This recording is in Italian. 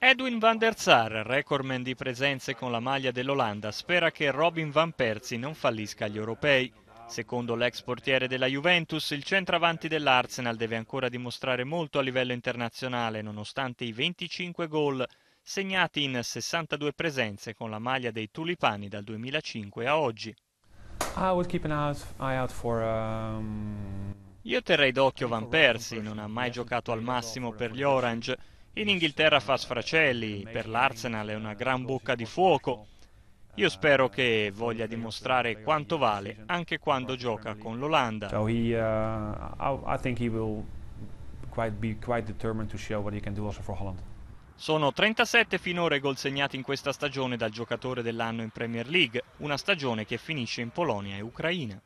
Edwin van der Sar, recordman di presenze con la maglia dell'Olanda, spera che Robin van Persie non fallisca agli europei. Secondo l'ex portiere della Juventus, il centravanti dell'Arsenal deve ancora dimostrare molto a livello internazionale, nonostante i 25 gol segnati in 62 presenze con la maglia dei tulipani dal 2005 a oggi. Io terrei d'occhio Van Persie, non ha mai giocato al massimo per gli Orange. In Inghilterra fa sfracelli, per l'Arsenal è una gran bocca di fuoco. Io spero che voglia dimostrare quanto vale anche quando gioca con l'Olanda. So he, uh, I think he will quite be quite determined to show what he can do also for Holland. Sono 37 finora i gol segnati in questa stagione dal giocatore dell'anno in Premier League, una stagione che finisce in Polonia e Ucraina.